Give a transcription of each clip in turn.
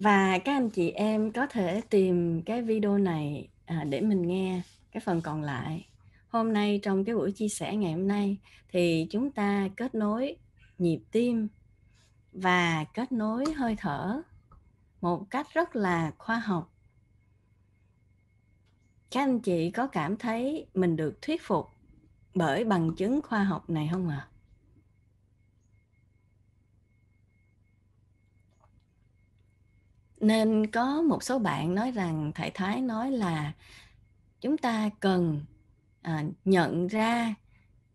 và các anh chị em có thể tìm cái video này à, để mình nghe cái phần còn lại hôm nay trong cái buổi chia sẻ ngày hôm nay thì chúng ta kết nối nhịp tim và kết nối hơi thở một cách rất là khoa học các anh chị có cảm thấy mình được thuyết phục bởi bằng chứng khoa học này không ạ à? Nên có một số bạn nói rằng thầy Thái nói là chúng ta cần à, nhận ra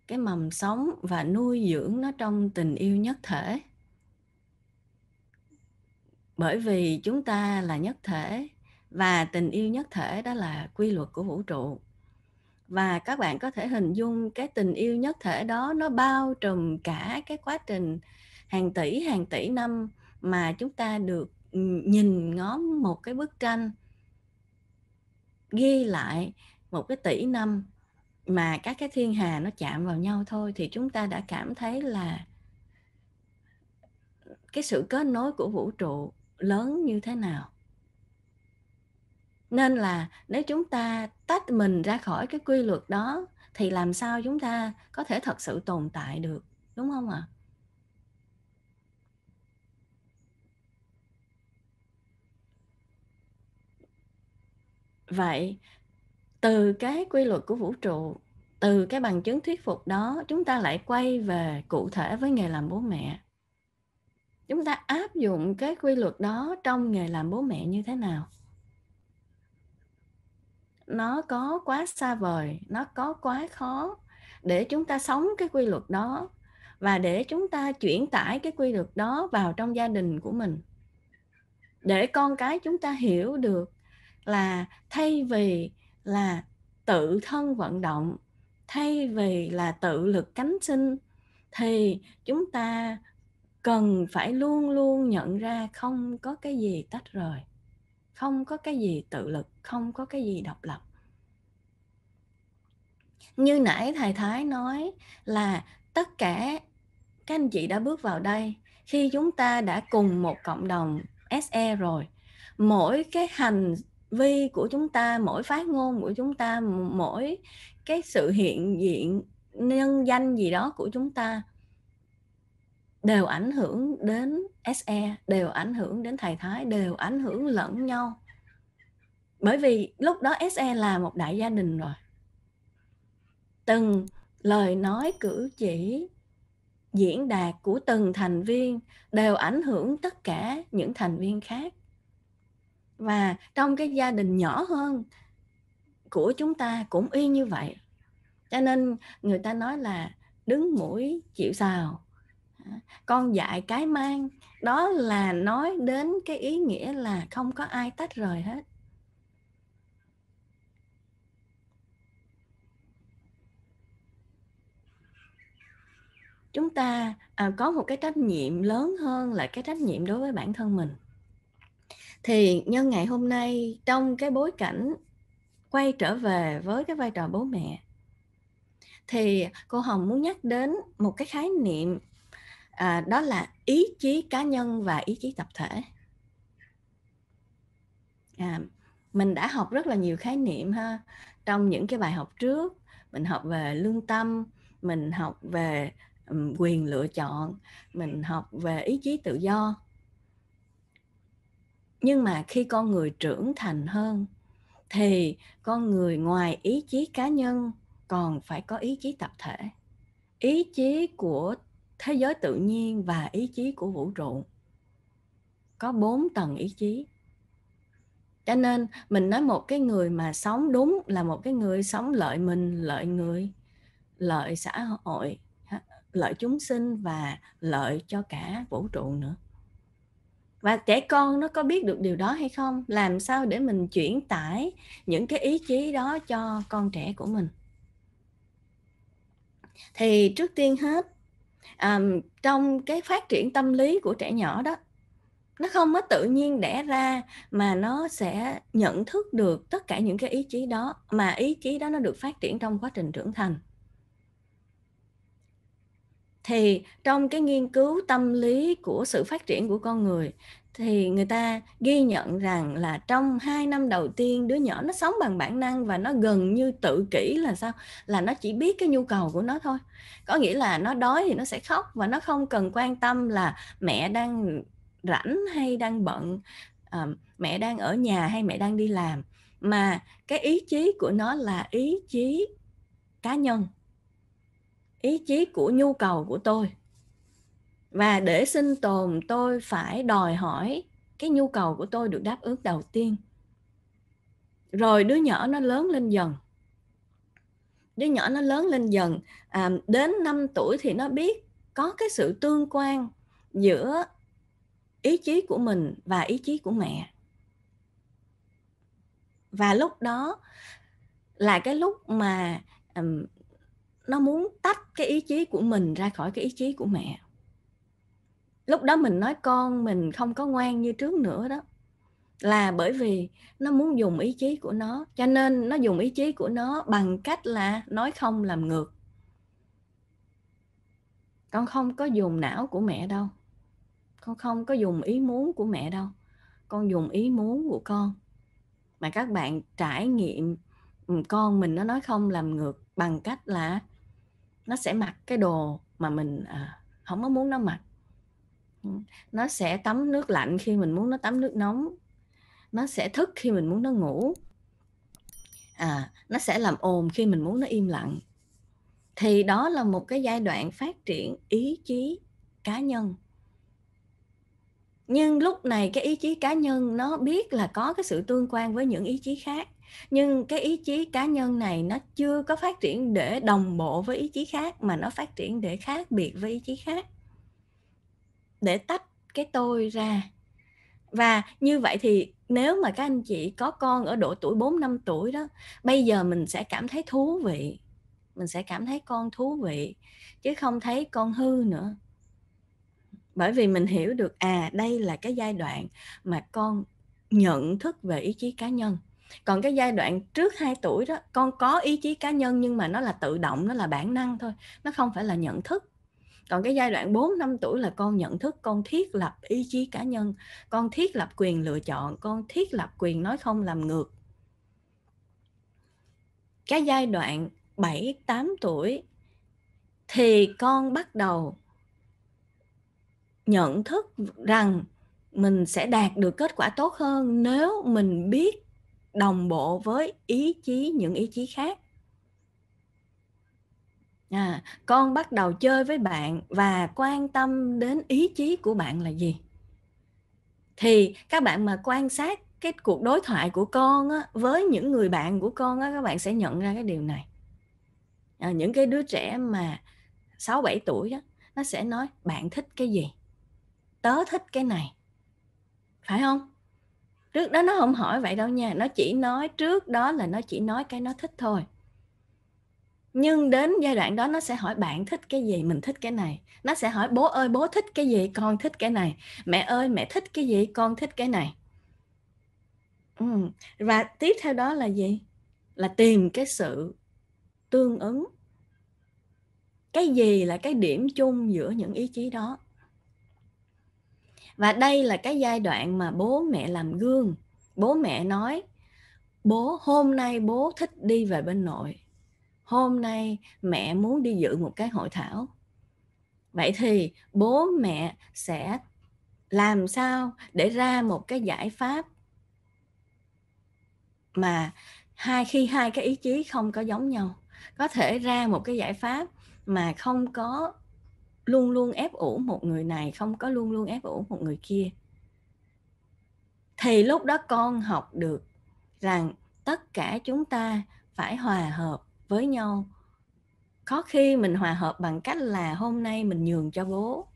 cái mầm sống và nuôi dưỡng nó trong tình yêu nhất thể bởi vì chúng ta là nhất thể và tình yêu nhất thể đó là quy luật của vũ trụ và các bạn có thể hình dung cái tình yêu nhất thể đó nó bao trùm cả cái quá trình hàng tỷ hàng tỷ năm mà chúng ta được nhìn ngắm một cái bức tranh ghi lại một cái tỷ năm mà các cái thiên hà nó chạm vào nhau thôi thì chúng ta đã cảm thấy là cái sự kết nối của vũ trụ lớn như thế nào nên là nếu chúng ta tách mình ra khỏi cái quy luật đó thì làm sao chúng ta có thể thật sự tồn tại được đúng không ạ à? vậy từ cái quy luật của vũ trụ từ cái bằng chứng thuyết phục đó chúng ta lại quay về cụ thể với nghề làm bố mẹ chúng ta áp dụng cái quy luật đó trong nghề làm bố mẹ như thế nào nó có quá xa vời nó có quá khó để chúng ta sống cái quy luật đó và để chúng ta chuyển tải cái quy luật đó vào trong gia đình của mình để con cái chúng ta hiểu được là thay vì là tự thân vận động thay vì là tự lực cánh sinh thì chúng ta cần phải luôn luôn nhận ra không có cái gì tách rời không có cái gì tự lực không có cái gì độc lập như nãy thầy thái nói là tất cả các anh chị đã bước vào đây khi chúng ta đã cùng một cộng đồng se rồi mỗi cái hành vi của chúng ta mỗi phát ngôn của chúng ta mỗi cái sự hiện diện nhân danh gì đó của chúng ta đều ảnh hưởng đến SE, đều ảnh hưởng đến thầy thái, đều ảnh hưởng lẫn nhau. Bởi vì lúc đó SE là một đại gia đình rồi. Từng lời nói cử chỉ diễn đạt của từng thành viên đều ảnh hưởng tất cả những thành viên khác và trong cái gia đình nhỏ hơn của chúng ta cũng y như vậy cho nên người ta nói là đứng mũi chịu sào con dạy cái mang đó là nói đến cái ý nghĩa là không có ai tách rời hết chúng ta à, có một cái trách nhiệm lớn hơn là cái trách nhiệm đối với bản thân mình thì nhân ngày hôm nay trong cái bối cảnh quay trở về với cái vai trò bố mẹ thì cô hồng muốn nhắc đến một cái khái niệm à, đó là ý chí cá nhân và ý chí tập thể à, mình đã học rất là nhiều khái niệm ha trong những cái bài học trước mình học về lương tâm mình học về quyền lựa chọn mình học về ý chí tự do nhưng mà khi con người trưởng thành hơn thì con người ngoài ý chí cá nhân còn phải có ý chí tập thể ý chí của thế giới tự nhiên và ý chí của vũ trụ có bốn tầng ý chí cho nên mình nói một cái người mà sống đúng là một cái người sống lợi mình lợi người lợi xã hội lợi chúng sinh và lợi cho cả vũ trụ nữa và trẻ con nó có biết được điều đó hay không làm sao để mình chuyển tải những cái ý chí đó cho con trẻ của mình thì trước tiên hết um, trong cái phát triển tâm lý của trẻ nhỏ đó nó không có tự nhiên đẻ ra mà nó sẽ nhận thức được tất cả những cái ý chí đó mà ý chí đó nó được phát triển trong quá trình trưởng thành thì trong cái nghiên cứu tâm lý của sự phát triển của con người thì người ta ghi nhận rằng là trong 2 năm đầu tiên đứa nhỏ nó sống bằng bản năng và nó gần như tự kỷ là sao là nó chỉ biết cái nhu cầu của nó thôi có nghĩa là nó đói thì nó sẽ khóc và nó không cần quan tâm là mẹ đang rảnh hay đang bận à, mẹ đang ở nhà hay mẹ đang đi làm mà cái ý chí của nó là ý chí cá nhân ý chí của nhu cầu của tôi và để sinh tồn tôi phải đòi hỏi cái nhu cầu của tôi được đáp ứng đầu tiên rồi đứa nhỏ nó lớn lên dần đứa nhỏ nó lớn lên dần à, đến 5 tuổi thì nó biết có cái sự tương quan giữa ý chí của mình và ý chí của mẹ và lúc đó là cái lúc mà nó muốn tách cái ý chí của mình ra khỏi cái ý chí của mẹ lúc đó mình nói con mình không có ngoan như trước nữa đó là bởi vì nó muốn dùng ý chí của nó cho nên nó dùng ý chí của nó bằng cách là nói không làm ngược con không có dùng não của mẹ đâu con không có dùng ý muốn của mẹ đâu con dùng ý muốn của con mà các bạn trải nghiệm ừ, con mình nó nói không làm ngược bằng cách là nó sẽ mặc cái đồ mà mình à, không có muốn nó mặc ừ, nó sẽ tắm nước lạnh khi mình muốn nó tắm nước nóng nó sẽ thức khi mình muốn nó ngủ à, nó sẽ làm ồn khi mình muốn nó im lặng thì đó là một cái giai đoạn phát triển ý chí cá nhân nhưng lúc này cái ý chí cá nhân nó biết là có cái sự tương quan với những ý chí khác nhưng cái ý chí cá nhân này nó chưa có phát triển để đồng bộ với ý chí khác mà nó phát triển để khác biệt với ý chí khác để tách cái tôi ra và như vậy thì nếu mà các anh chị có con ở độ tuổi 4 năm tuổi đó, bây giờ mình sẽ cảm thấy thú vị. Mình sẽ cảm thấy con thú vị chứ không thấy con hư nữa. Bởi vì mình hiểu được à đây là cái giai đoạn mà con nhận thức về ý chí cá nhân còn cái giai đoạn trước 2 tuổi đó con có ý chí cá nhân nhưng mà nó là tự động nó là bản năng thôi nó không phải là nhận thức còn cái giai đoạn 4 năm tuổi là con nhận thức con thiết lập ý chí cá nhân con thiết lập quyền lựa chọn con thiết lập quyền nói không làm ngược cái giai đoạn 7 8 tuổi thì con bắt đầu nhận thức rằng mình sẽ đạt được kết quả tốt hơn nếu mình biết đồng bộ với ý chí những ý chí khác à, con bắt đầu chơi với bạn và quan tâm đến ý chí của bạn là gì thì các bạn mà quan sát cái cuộc đối thoại của con á, với những người bạn của con á, các bạn sẽ nhận ra cái điều này à, những cái đứa trẻ mà 6 7 tuổi đó nó sẽ nói bạn thích cái gì tớ thích cái này phải không trước đó nó không hỏi vậy đâu nha nó chỉ nói trước đó là nó chỉ nói cái nó thích thôi nhưng đến giai đoạn đó nó sẽ hỏi bạn thích cái gì mình thích cái này nó sẽ hỏi bố ơi bố thích cái gì con thích cái này mẹ ơi mẹ thích cái gì con thích cái này ừ. và tiếp theo đó là gì là tìm cái sự tương ứng cái gì là cái điểm chung giữa những ý chí đó và đây là cái giai đoạn mà bố mẹ làm gương bố mẹ nói bố hôm nay bố thích đi về bên nội hôm nay mẹ muốn đi dự một cái hội thảo vậy thì bố mẹ sẽ làm sao để ra một cái giải pháp mà hai khi hai cái ý chí không có giống nhau có thể ra một cái giải pháp mà không có luôn luôn ép ủ một người này không có luôn luôn ép ủ một người kia thì lúc đó con học được rằng tất cả chúng ta phải hòa hợp với nhau có khi mình hòa hợp bằng cách là hôm nay mình nhường cho bố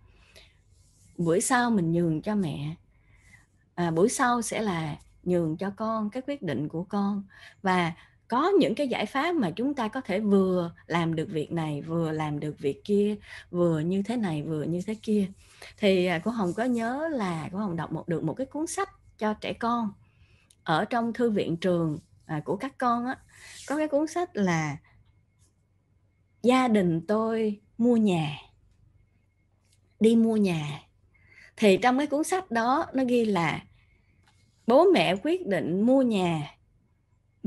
buổi sau mình nhường cho mẹ à, buổi sau sẽ là nhường cho con cái quyết định của con và có những cái giải pháp mà chúng ta có thể vừa làm được việc này vừa làm được việc kia vừa như thế này vừa như thế kia thì à, cô hồng có nhớ là cô hồng đọc một được một cái cuốn sách cho trẻ con ở trong thư viện trường à, của các con á có cái cuốn sách là gia đình tôi mua nhà đi mua nhà thì trong cái cuốn sách đó nó ghi là bố mẹ quyết định mua nhà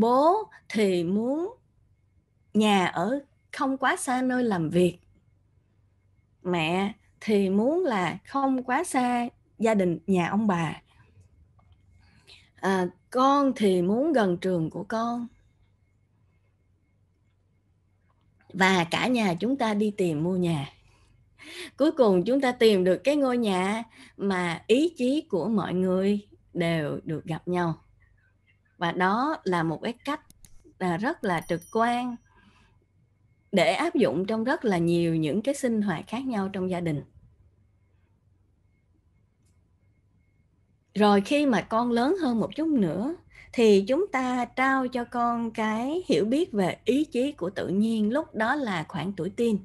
bố thì muốn nhà ở không quá xa nơi làm việc mẹ thì muốn là không quá xa gia đình nhà ông bà à, con thì muốn gần trường của con và cả nhà chúng ta đi tìm mua nhà cuối cùng chúng ta tìm được cái ngôi nhà mà ý chí của mọi người đều được gặp nhau và đó là một cái cách à, rất là trực quan để áp dụng trong rất là nhiều những cái sinh hoạt khác nhau trong gia đình rồi khi mà con lớn hơn một chút nữa thì chúng ta trao cho con cái hiểu biết về ý chí của tự nhiên lúc đó là khoảng tuổi teen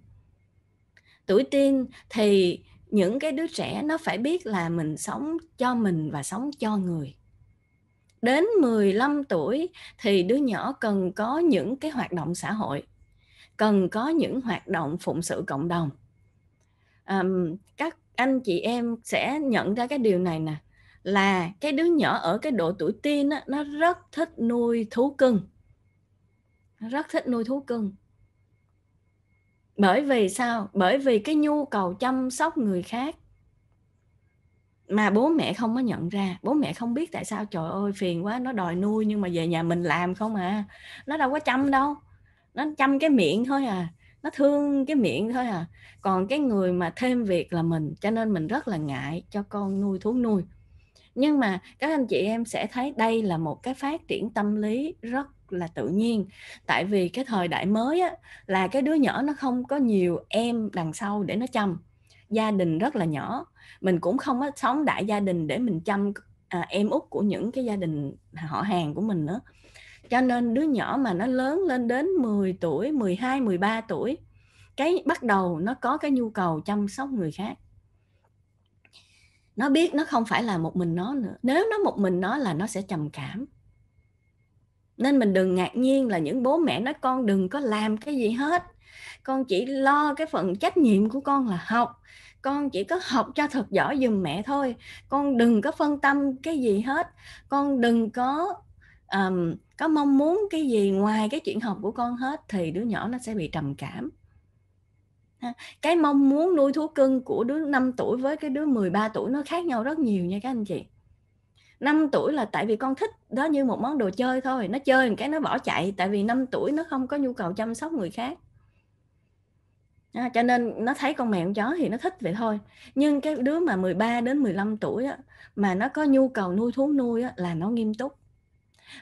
tuổi teen thì những cái đứa trẻ nó phải biết là mình sống cho mình và sống cho người đến 15 tuổi thì đứa nhỏ cần có những cái hoạt động xã hội cần có những hoạt động phụng sự cộng đồng um, các anh chị em sẽ nhận ra cái điều này nè là cái đứa nhỏ ở cái độ tuổi teen á, nó rất thích nuôi thú cưng rất thích nuôi thú cưng bởi vì sao bởi vì cái nhu cầu chăm sóc người khác mà bố mẹ không có nhận ra bố mẹ không biết tại sao trời ơi phiền quá nó đòi nuôi nhưng mà về nhà mình làm không à nó đâu có chăm đâu nó chăm cái miệng thôi à nó thương cái miệng thôi à còn cái người mà thêm việc là mình cho nên mình rất là ngại cho con nuôi thú nuôi nhưng mà các anh chị em sẽ thấy đây là một cái phát triển tâm lý rất là tự nhiên tại vì cái thời đại mới á, là cái đứa nhỏ nó không có nhiều em đằng sau để nó chăm gia đình rất là nhỏ mình cũng không có sống đại gia đình để mình chăm à, em út của những cái gia đình họ hàng của mình nữa cho nên đứa nhỏ mà nó lớn lên đến 10 tuổi 12 13 tuổi cái bắt đầu nó có cái nhu cầu chăm sóc người khác nó biết nó không phải là một mình nó nữa nếu nó một mình nó là nó sẽ trầm cảm nên mình đừng ngạc nhiên là những bố mẹ nói con đừng có làm cái gì hết con chỉ lo cái phần trách nhiệm của con là học con chỉ có học cho thật giỏi giùm mẹ thôi con đừng có phân tâm cái gì hết con đừng có um, có mong muốn cái gì ngoài cái chuyện học của con hết thì đứa nhỏ nó sẽ bị trầm cảm cái mong muốn nuôi thú cưng của đứa 5 tuổi với cái đứa 13 tuổi nó khác nhau rất nhiều nha các anh chị 5 tuổi là tại vì con thích đó như một món đồ chơi thôi nó chơi một cái nó bỏ chạy tại vì 5 tuổi nó không có nhu cầu chăm sóc người khác à, cho nên nó thấy con mèo con chó thì nó thích vậy thôi nhưng cái đứa mà 13 đến 15 tuổi á, mà nó có nhu cầu nuôi thú nuôi á, là nó nghiêm túc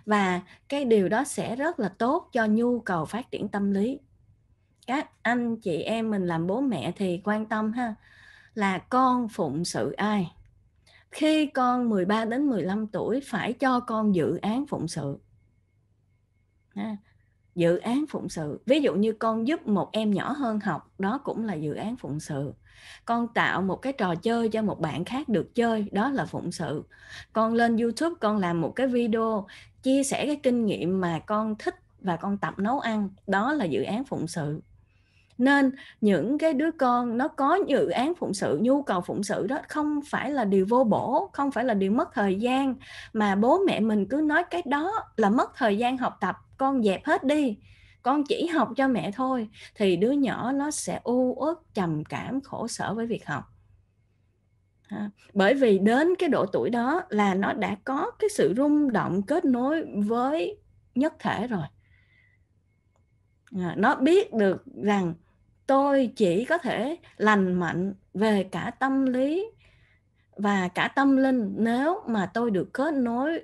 và cái điều đó sẽ rất là tốt cho nhu cầu phát triển tâm lý các anh chị em mình làm bố mẹ thì quan tâm ha là con phụng sự ai khi con 13 đến 15 tuổi phải cho con dự án phụng sự ha dự án phụng sự ví dụ như con giúp một em nhỏ hơn học đó cũng là dự án phụng sự con tạo một cái trò chơi cho một bạn khác được chơi đó là phụng sự con lên youtube con làm một cái video chia sẻ cái kinh nghiệm mà con thích và con tập nấu ăn đó là dự án phụng sự nên những cái đứa con nó có dự án phụng sự nhu cầu phụng sự đó không phải là điều vô bổ không phải là điều mất thời gian mà bố mẹ mình cứ nói cái đó là mất thời gian học tập con dẹp hết đi con chỉ học cho mẹ thôi thì đứa nhỏ nó sẽ u uất trầm cảm khổ sở với việc học bởi vì đến cái độ tuổi đó là nó đã có cái sự rung động kết nối với nhất thể rồi à, nó biết được rằng tôi chỉ có thể lành mạnh về cả tâm lý và cả tâm linh nếu mà tôi được kết nối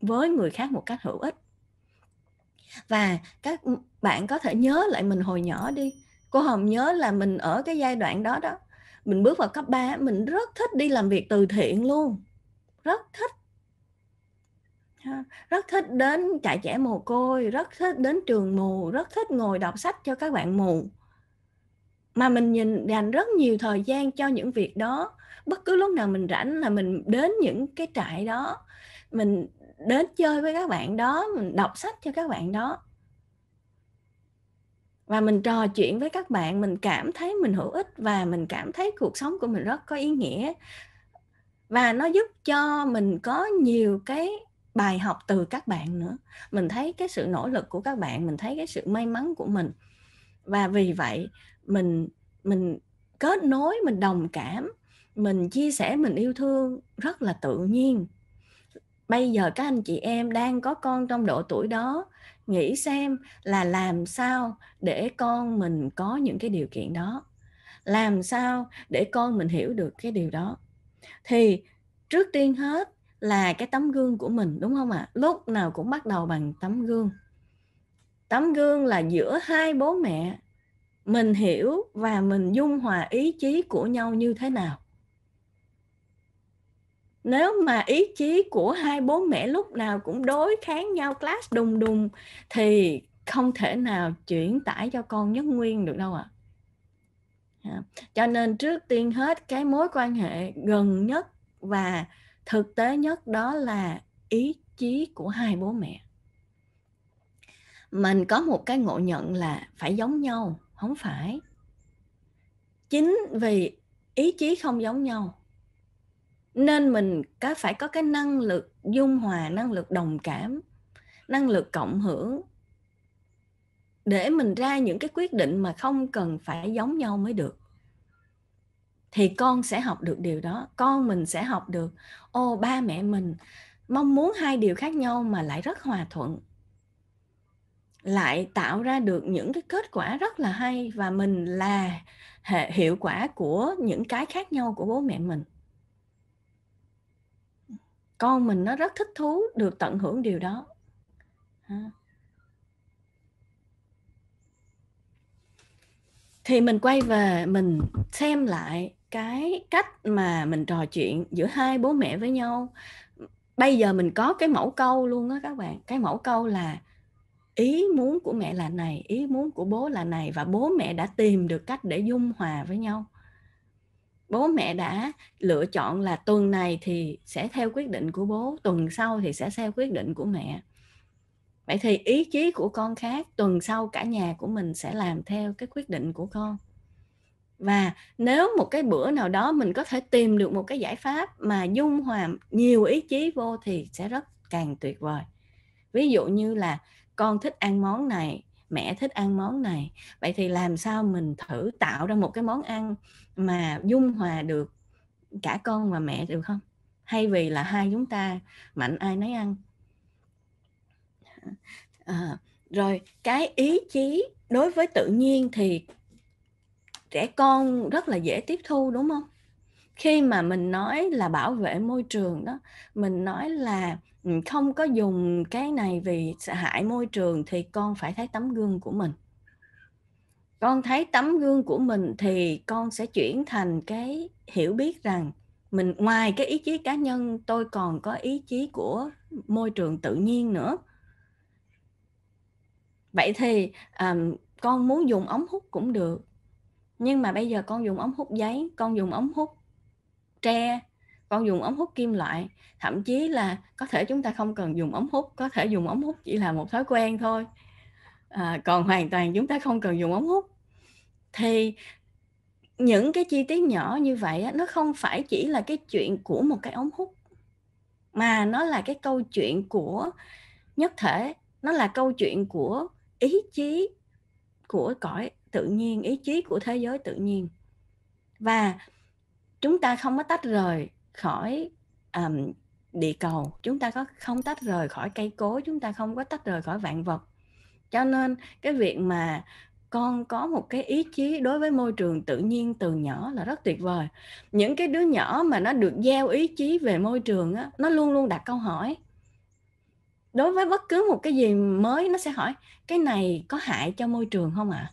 với người khác một cách hữu ích và các bạn có thể nhớ lại mình hồi nhỏ đi cô hồng nhớ là mình ở cái giai đoạn đó đó mình bước vào cấp 3 mình rất thích đi làm việc từ thiện luôn rất thích rất thích đến trại trẻ mồ côi rất thích đến trường mù rất thích ngồi đọc sách cho các bạn mù mà mình nhìn dành rất nhiều thời gian cho những việc đó bất cứ lúc nào mình rảnh là mình đến những cái trại đó mình đến chơi với các bạn đó mình đọc sách cho các bạn đó và mình trò chuyện với các bạn mình cảm thấy mình hữu ích và mình cảm thấy cuộc sống của mình rất có ý nghĩa và nó giúp cho mình có nhiều cái bài học từ các bạn nữa mình thấy cái sự nỗ lực của các bạn mình thấy cái sự may mắn của mình và vì vậy mình mình kết nối mình đồng cảm mình chia sẻ mình yêu thương rất là tự nhiên bây giờ các anh chị em đang có con trong độ tuổi đó nghĩ xem là làm sao để con mình có những cái điều kiện đó làm sao để con mình hiểu được cái điều đó thì trước tiên hết là cái tấm gương của mình đúng không ạ à? lúc nào cũng bắt đầu bằng tấm gương tấm gương là giữa hai bố mẹ mình hiểu và mình dung hòa ý chí của nhau như thế nào nếu mà ý chí của hai bố mẹ lúc nào cũng đối kháng nhau clash đùng đùng thì không thể nào chuyển tải cho con nhất nguyên được đâu ạ à. cho nên trước tiên hết cái mối quan hệ gần nhất và thực tế nhất đó là ý chí của hai bố mẹ mình có một cái ngộ nhận là phải giống nhau không phải chính vì ý chí không giống nhau nên mình có phải có cái năng lực dung hòa năng lực đồng cảm năng lực cộng hưởng để mình ra những cái quyết định mà không cần phải giống nhau mới được thì con sẽ học được điều đó con mình sẽ học được ô ba mẹ mình mong muốn hai điều khác nhau mà lại rất hòa thuận lại tạo ra được những cái kết quả rất là hay và mình là hệ hiệu quả của những cái khác nhau của bố mẹ mình con mình nó rất thích thú được tận hưởng điều đó thì mình quay về mình xem lại cái cách mà mình trò chuyện giữa hai bố mẹ với nhau bây giờ mình có cái mẫu câu luôn á các bạn cái mẫu câu là ý muốn của mẹ là này ý muốn của bố là này và bố mẹ đã tìm được cách để dung hòa với nhau bố mẹ đã lựa chọn là tuần này thì sẽ theo quyết định của bố tuần sau thì sẽ theo quyết định của mẹ vậy thì ý chí của con khác tuần sau cả nhà của mình sẽ làm theo cái quyết định của con và nếu một cái bữa nào đó mình có thể tìm được một cái giải pháp mà dung hòa nhiều ý chí vô thì sẽ rất càng tuyệt vời ví dụ như là con thích ăn món này mẹ thích ăn món này vậy thì làm sao mình thử tạo ra một cái món ăn mà dung hòa được cả con và mẹ được không hay vì là hai chúng ta mạnh ai nấy ăn à, rồi cái ý chí đối với tự nhiên thì trẻ con rất là dễ tiếp thu đúng không khi mà mình nói là bảo vệ môi trường đó mình nói là không có dùng cái này vì sẽ hại môi trường thì con phải thấy tấm gương của mình con thấy tấm gương của mình thì con sẽ chuyển thành cái hiểu biết rằng mình ngoài cái ý chí cá nhân tôi còn có ý chí của môi trường tự nhiên nữa vậy thì um, con muốn dùng ống hút cũng được nhưng mà bây giờ con dùng ống hút giấy con dùng ống hút tre con dùng ống hút kim loại thậm chí là có thể chúng ta không cần dùng ống hút có thể dùng ống hút chỉ là một thói quen thôi à, còn hoàn toàn chúng ta không cần dùng ống hút thì những cái chi tiết nhỏ như vậy nó không phải chỉ là cái chuyện của một cái ống hút mà nó là cái câu chuyện của nhất thể nó là câu chuyện của ý chí của cõi tự nhiên ý chí của thế giới tự nhiên và chúng ta không có tách rời khỏi um, địa cầu chúng ta có không tách rời khỏi cây cối chúng ta không có tách rời khỏi vạn vật cho nên cái việc mà con có một cái ý chí đối với môi trường tự nhiên từ nhỏ là rất tuyệt vời những cái đứa nhỏ mà nó được gieo ý chí về môi trường á, nó luôn luôn đặt câu hỏi đối với bất cứ một cái gì mới nó sẽ hỏi cái này có hại cho môi trường không ạ à?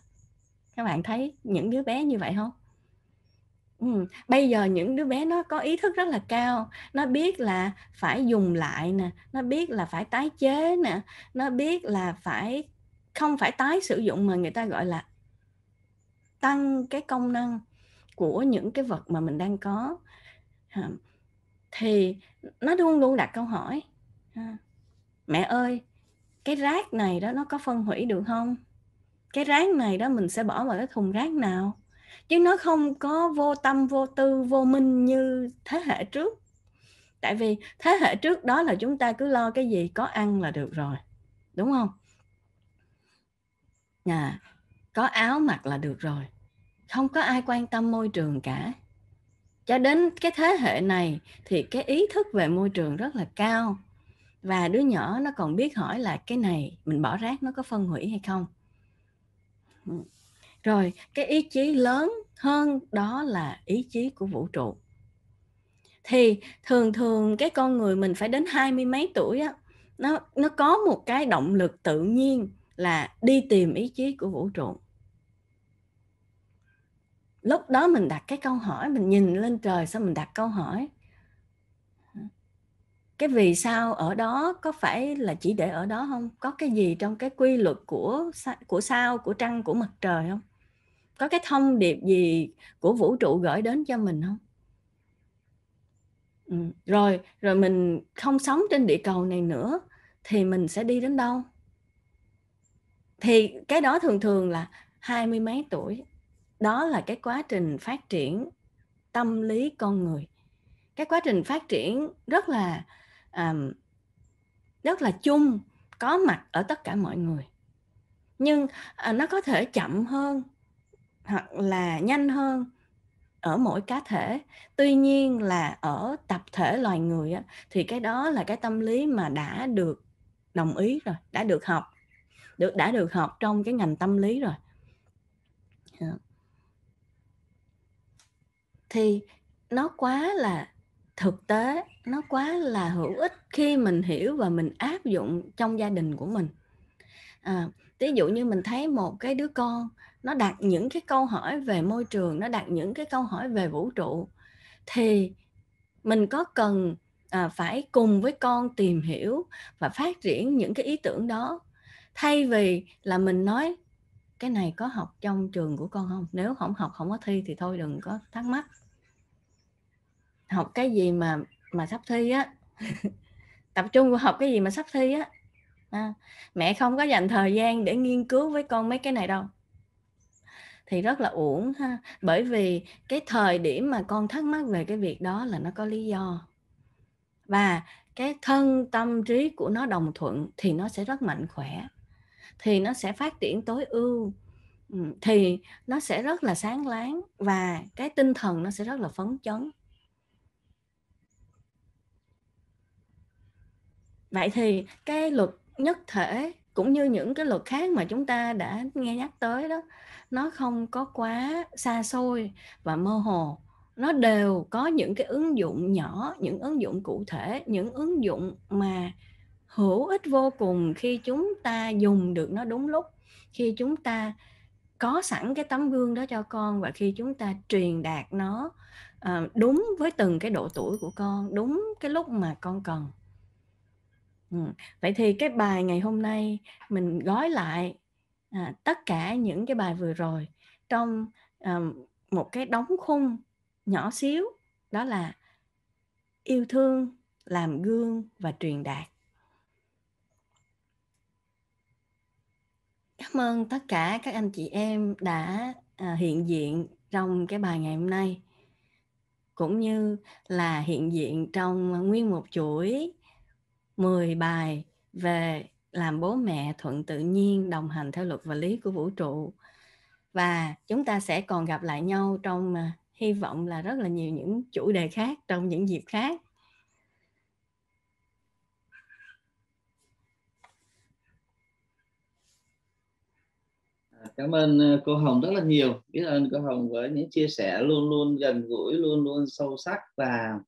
các bạn thấy những đứa bé như vậy không bây giờ những đứa bé nó có ý thức rất là cao, nó biết là phải dùng lại nè, nó biết là phải tái chế nè, nó biết là phải không phải tái sử dụng mà người ta gọi là tăng cái công năng của những cái vật mà mình đang có. thì nó luôn luôn đặt câu hỏi à, mẹ ơi cái rác này đó nó có phân hủy được không cái rác này đó mình sẽ bỏ vào cái thùng rác nào chứ nó không có vô tâm vô tư vô minh như thế hệ trước tại vì thế hệ trước đó là chúng ta cứ lo cái gì có ăn là được rồi đúng không nhà có áo mặc là được rồi không có ai quan tâm môi trường cả cho đến cái thế hệ này thì cái ý thức về môi trường rất là cao và đứa nhỏ nó còn biết hỏi là cái này mình bỏ rác nó có phân hủy hay không rồi cái ý chí lớn hơn đó là ý chí của vũ trụ thì thường thường cái con người mình phải đến hai mươi mấy tuổi á nó nó có một cái động lực tự nhiên là đi tìm ý chí của vũ trụ lúc đó mình đặt cái câu hỏi mình nhìn lên trời sao mình đặt câu hỏi cái vì sao ở đó có phải là chỉ để ở đó không có cái gì trong cái quy luật của của sao của trăng của mặt trời không có cái thông điệp gì của vũ trụ gửi đến cho mình không ừ. rồi rồi mình không sống trên địa cầu này nữa thì mình sẽ đi đến đâu thì cái đó thường thường là hai mươi mấy tuổi đó là cái quá trình phát triển tâm lý con người cái quá trình phát triển rất là um, rất là chung có mặt ở tất cả mọi người nhưng uh, nó có thể chậm hơn hoặc là nhanh hơn ở mỗi cá thể tuy nhiên là ở tập thể loài người á, thì cái đó là cái tâm lý mà đã được đồng ý rồi đã được học được đã được học trong cái ngành tâm lý rồi dạ. thì nó quá là thực tế nó quá là hữu ích khi mình hiểu và mình áp dụng trong gia đình của mình à, ví dụ như mình thấy một cái đứa con nó đặt những cái câu hỏi về môi trường nó đặt những cái câu hỏi về vũ trụ thì mình có cần à, phải cùng với con tìm hiểu và phát triển những cái ý tưởng đó thay vì là mình nói cái này có học trong trường của con không nếu không học không có thi thì thôi đừng có thắc mắc học cái gì mà mà sắp thi á tập trung vào học cái gì mà sắp thi á à, mẹ không có dành thời gian để nghiên cứu với con mấy cái này đâu thì rất là uổng ha bởi vì cái thời điểm mà con thắc mắc về cái việc đó là nó có lý do và cái thân tâm trí của nó đồng thuận thì nó sẽ rất mạnh khỏe thì nó sẽ phát triển tối ưu thì nó sẽ rất là sáng láng và cái tinh thần nó sẽ rất là phấn chấn vậy thì cái luật nhất thể cũng như những cái luật khác mà chúng ta đã nghe nhắc tới đó nó không có quá xa xôi và mơ hồ nó đều có những cái ứng dụng nhỏ những ứng dụng cụ thể những ứng dụng mà hữu ích vô cùng khi chúng ta dùng được nó đúng lúc khi chúng ta có sẵn cái tấm gương đó cho con và khi chúng ta truyền đạt nó ờ, đúng với từng cái độ tuổi của con đúng cái lúc mà con cần Vậy thì cái bài ngày hôm nay mình gói lại à, tất cả những cái bài vừa rồi trong à, một cái đóng khung nhỏ xíu đó là yêu thương, làm gương và truyền đạt. Cảm ơn tất cả các anh chị em đã à, hiện diện trong cái bài ngày hôm nay cũng như là hiện diện trong nguyên một chuỗi 10 bài về làm bố mẹ thuận tự nhiên đồng hành theo luật và lý của vũ trụ và chúng ta sẽ còn gặp lại nhau trong à, hy vọng là rất là nhiều những chủ đề khác trong những dịp khác à, cảm ơn à, cô Hồng rất là nhiều biết ơn cô Hồng với những chia sẻ luôn luôn gần gũi luôn luôn sâu sắc và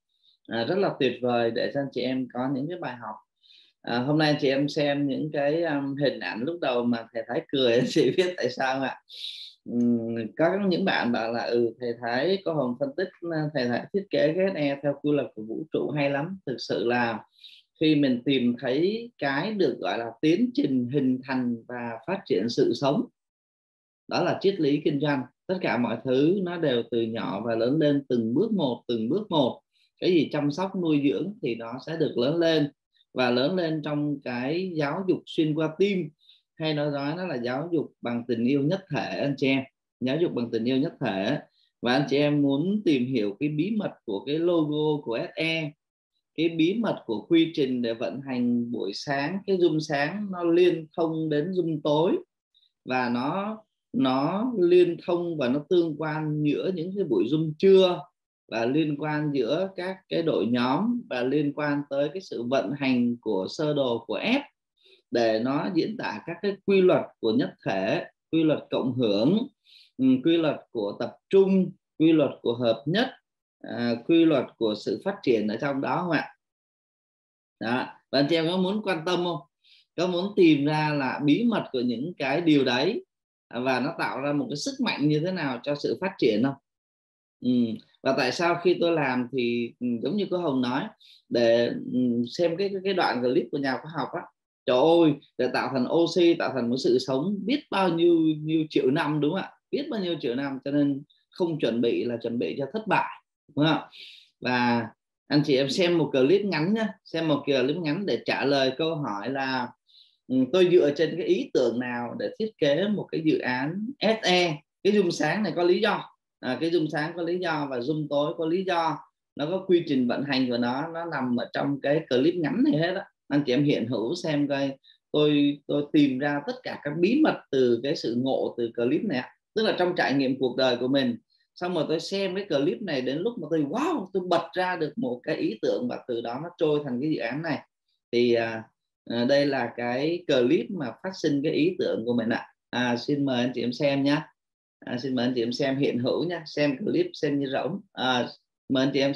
à, rất là tuyệt vời để cho anh chị em có những cái bài học à, hôm nay anh chị em xem những cái um, hình ảnh lúc đầu mà thầy thái cười anh chị biết tại sao ạ có những bạn bảo là ừ thầy thái có hồng phân tích à, thầy thái thiết kế GSE theo quy luật của vũ trụ hay lắm thực sự là khi mình tìm thấy cái được gọi là tiến trình hình thành và phát triển sự sống đó là triết lý kinh doanh tất cả mọi thứ nó đều từ nhỏ và lớn lên từng bước một từng bước một cái gì chăm sóc nuôi dưỡng thì nó sẽ được lớn lên và lớn lên trong cái giáo dục xuyên qua tim hay nói nói nó là giáo dục bằng tình yêu nhất thể anh chị em giáo dục bằng tình yêu nhất thể và anh chị em muốn tìm hiểu cái bí mật của cái logo của SE cái bí mật của quy trình để vận hành buổi sáng cái zoom sáng nó liên thông đến zoom tối và nó nó liên thông và nó tương quan giữa những cái buổi zoom trưa và liên quan giữa các cái đội nhóm và liên quan tới cái sự vận hành của sơ đồ của F để nó diễn tả các cái quy luật của nhất thể, quy luật cộng hưởng, ừ, quy luật của tập trung, quy luật của hợp nhất, à, quy luật của sự phát triển ở trong đó không ạ? Đó. Bạn chị em có muốn quan tâm không? Có muốn tìm ra là bí mật của những cái điều đấy và nó tạo ra một cái sức mạnh như thế nào cho sự phát triển không? Ừ và tại sao khi tôi làm thì ừ, giống như cô hồng nói để ừ, xem cái cái đoạn clip của nhà khoa học á trời ơi để tạo thành oxy tạo thành một sự sống biết bao nhiêu nhiêu triệu năm đúng không ạ biết bao nhiêu triệu năm cho nên không chuẩn bị là chuẩn bị cho thất bại đúng không và anh chị em xem một clip ngắn nhé xem một clip ngắn để trả lời câu hỏi là ừ, tôi dựa trên cái ý tưởng nào để thiết kế một cái dự án SE cái dung sáng này có lý do à, cái dung sáng có lý do và dung tối có lý do nó có quy trình vận hành của nó nó nằm ở trong cái clip ngắn này hết á anh chị em hiện hữu xem coi tôi tôi tìm ra tất cả các bí mật từ cái sự ngộ từ clip này tức là trong trải nghiệm cuộc đời của mình xong rồi tôi xem cái clip này đến lúc mà tôi wow tôi bật ra được một cái ý tưởng và từ đó nó trôi thành cái dự án này thì à, à đây là cái clip mà phát sinh cái ý tưởng của mình ạ à, xin mời anh chị em xem nhé à, xin mời anh chị em xem hiện hữu nha xem clip xem như rỗng à, mời anh chị em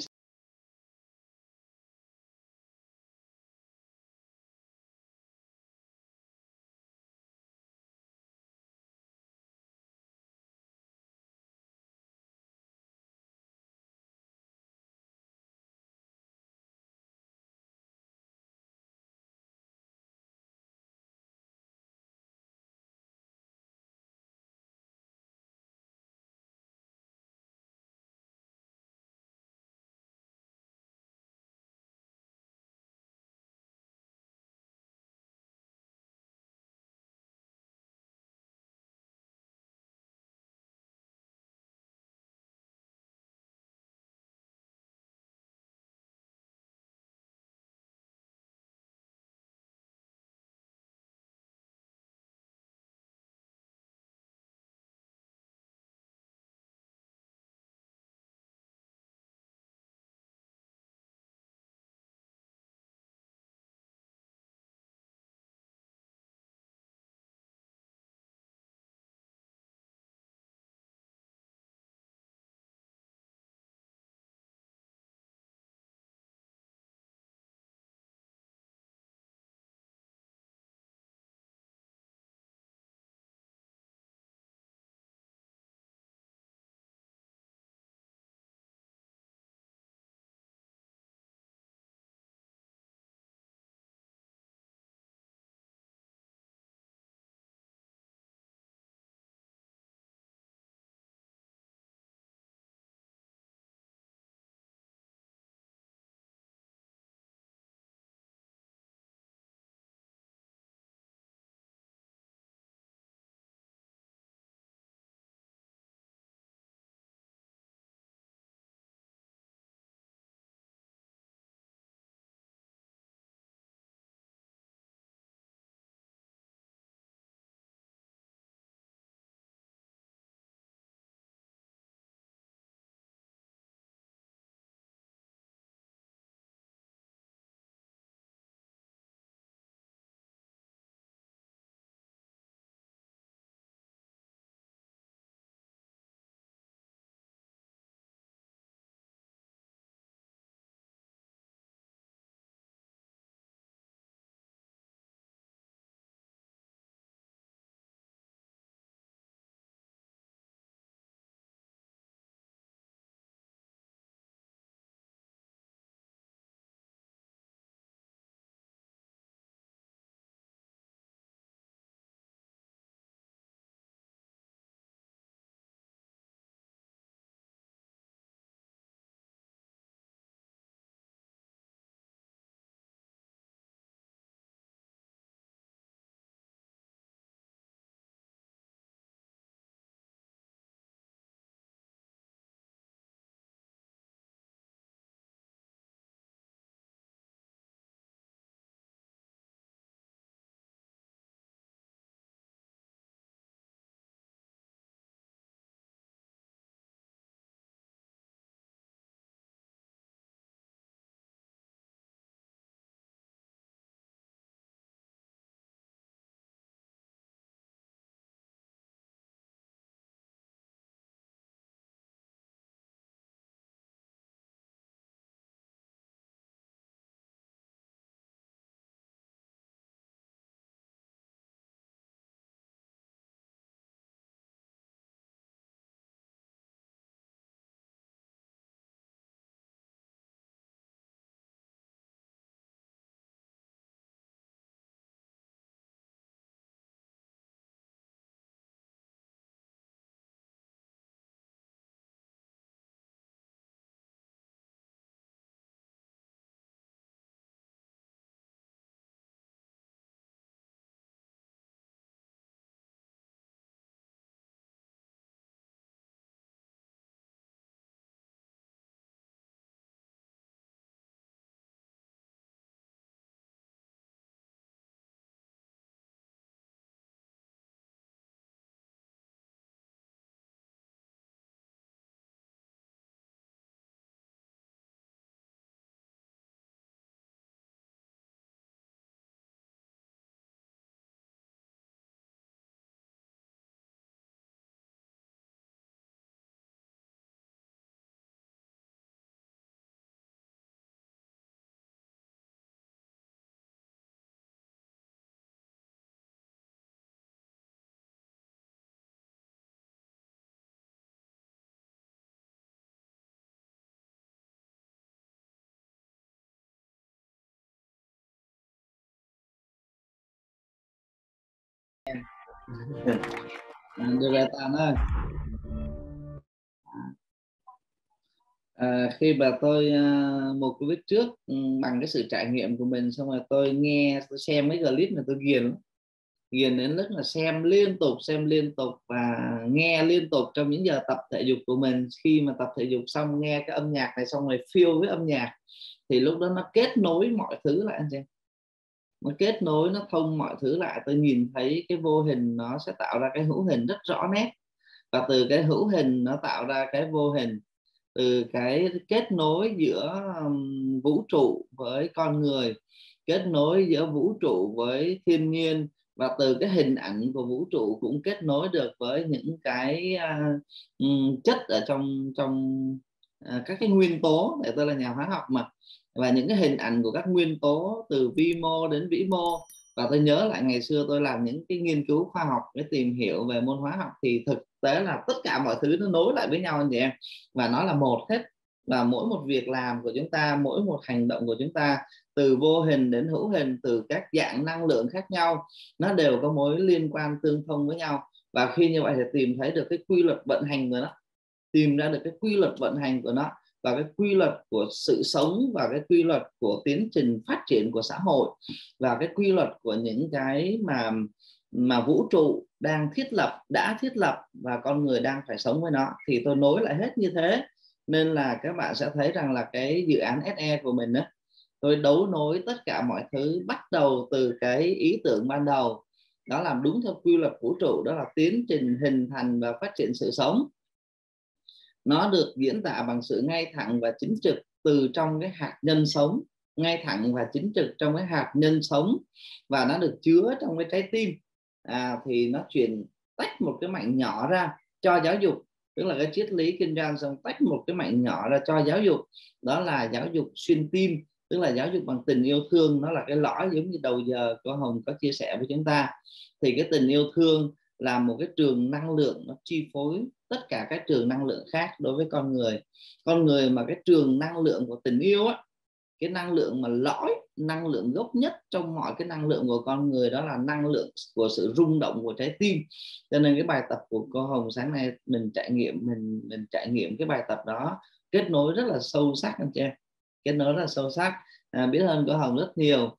được rồi tạm ơi à, khi mà tôi à, một covid trước ừ, bằng cái sự trải nghiệm của mình xong rồi tôi nghe tôi xem mấy clip này tôi ghiền ghiền đến lúc là xem liên tục xem liên tục và nghe liên tục trong những giờ tập thể dục của mình khi mà tập thể dục xong nghe cái âm nhạc này xong rồi phiêu với âm nhạc thì lúc đó nó kết nối mọi thứ lại anh chị nó kết nối nó thông mọi thứ lại tôi nhìn thấy cái vô hình nó sẽ tạo ra cái hữu hình rất rõ nét và từ cái hữu hình nó tạo ra cái vô hình từ cái kết nối giữa vũ trụ với con người kết nối giữa vũ trụ với thiên nhiên và từ cái hình ảnh của vũ trụ cũng kết nối được với những cái à, chất ở trong trong à, các cái nguyên tố để tôi là nhà hóa học mà và những cái hình ảnh của các nguyên tố từ vi mô đến vĩ mô và tôi nhớ lại ngày xưa tôi làm những cái nghiên cứu khoa học để tìm hiểu về môn hóa học thì thực tế là tất cả mọi thứ nó nối lại với nhau anh chị em và nó là một hết và mỗi một việc làm của chúng ta mỗi một hành động của chúng ta từ vô hình đến hữu hình từ các dạng năng lượng khác nhau nó đều có mối liên quan tương thông với nhau và khi như vậy thì tìm thấy được cái quy luật vận hành của nó tìm ra được cái quy luật vận hành của nó và cái quy luật của sự sống và cái quy luật của tiến trình phát triển của xã hội và cái quy luật của những cái mà mà vũ trụ đang thiết lập đã thiết lập và con người đang phải sống với nó thì tôi nối lại hết như thế nên là các bạn sẽ thấy rằng là cái dự án SE của mình đó, tôi đấu nối tất cả mọi thứ bắt đầu từ cái ý tưởng ban đầu đó làm đúng theo quy luật vũ trụ đó là tiến trình hình thành và phát triển sự sống nó được diễn tả bằng sự ngay thẳng và chính trực từ trong cái hạt nhân sống ngay thẳng và chính trực trong cái hạt nhân sống và nó được chứa trong cái trái tim à, thì nó truyền tách một cái mảnh nhỏ ra cho giáo dục tức là cái triết lý kinh doanh xong tách một cái mảnh nhỏ ra cho giáo dục đó là giáo dục xuyên tim tức là giáo dục bằng tình yêu thương nó là cái lõi giống như đầu giờ cô hồng có chia sẻ với chúng ta thì cái tình yêu thương là một cái trường năng lượng nó chi phối tất cả các trường năng lượng khác đối với con người con người mà cái trường năng lượng của tình yêu á cái năng lượng mà lõi năng lượng gốc nhất trong mọi cái năng lượng của con người đó là năng lượng của sự rung động của trái tim cho nên cái bài tập của cô hồng sáng nay mình trải nghiệm mình mình trải nghiệm cái bài tập đó kết nối rất là sâu sắc anh chị em kết nối rất là sâu sắc à, biết ơn cô hồng rất nhiều